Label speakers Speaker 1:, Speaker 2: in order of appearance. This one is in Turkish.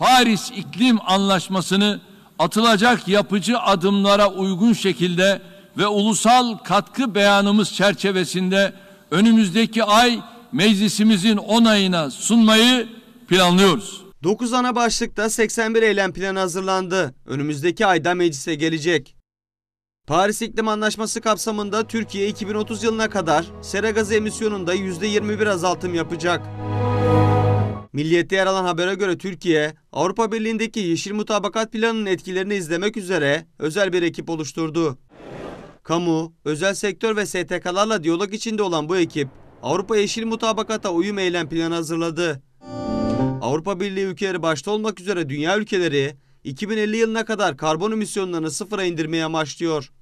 Speaker 1: Paris İklim Anlaşması'nı atılacak yapıcı adımlara uygun şekilde ve ulusal katkı beyanımız çerçevesinde önümüzdeki ay meclisimizin onayına sunmayı planlıyoruz.
Speaker 2: 9 ana başlıkta 81 eylem planı hazırlandı.
Speaker 1: Önümüzdeki ayda meclise
Speaker 2: gelecek. Paris İklim Anlaşması kapsamında Türkiye 2030 yılına kadar sera gazı emisyonunda %21 azaltım yapacak. Milliyette yer alan habere göre Türkiye, Avrupa Birliği'ndeki Yeşil Mutabakat Planı'nın etkilerini izlemek üzere özel bir ekip oluşturdu. Kamu, özel sektör ve STK'larla diyalog içinde olan bu ekip, Avrupa Yeşil Mutabakata uyum eylem planı hazırladı. Avrupa Birliği ülkeleri başta olmak üzere dünya ülkeleri 2050 yılına kadar karbon emisyonlarını sıfıra indirmeye amaçlıyor.